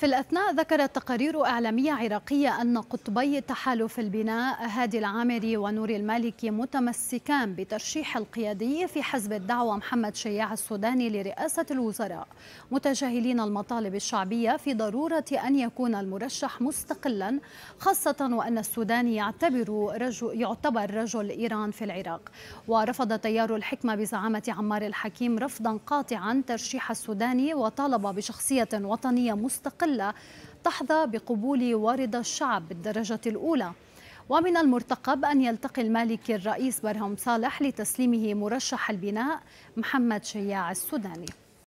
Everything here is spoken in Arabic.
في الأثناء ذكرت تقارير إعلامية عراقية أن قطبي تحالف البناء هادي العامري ونور المالكي متمسكان بترشيح القيادي في حزب الدعوة محمد شياع السوداني لرئاسة الوزراء متجاهلين المطالب الشعبية في ضرورة أن يكون المرشح مستقلا خاصة وأن السوداني يعتبر رجل, يعتبر رجل إيران في العراق ورفض تيار الحكمة بزعامة عمار الحكيم رفضا قاطعا ترشيح السوداني وطالب بشخصية وطنية مستقلة المحتلة تحظى بقبول وارد الشعب بالدرجة الأولى ومن المرتقب أن يلتقي المالكي الرئيس برهم صالح لتسليمه مرشح البناء محمد شياع السوداني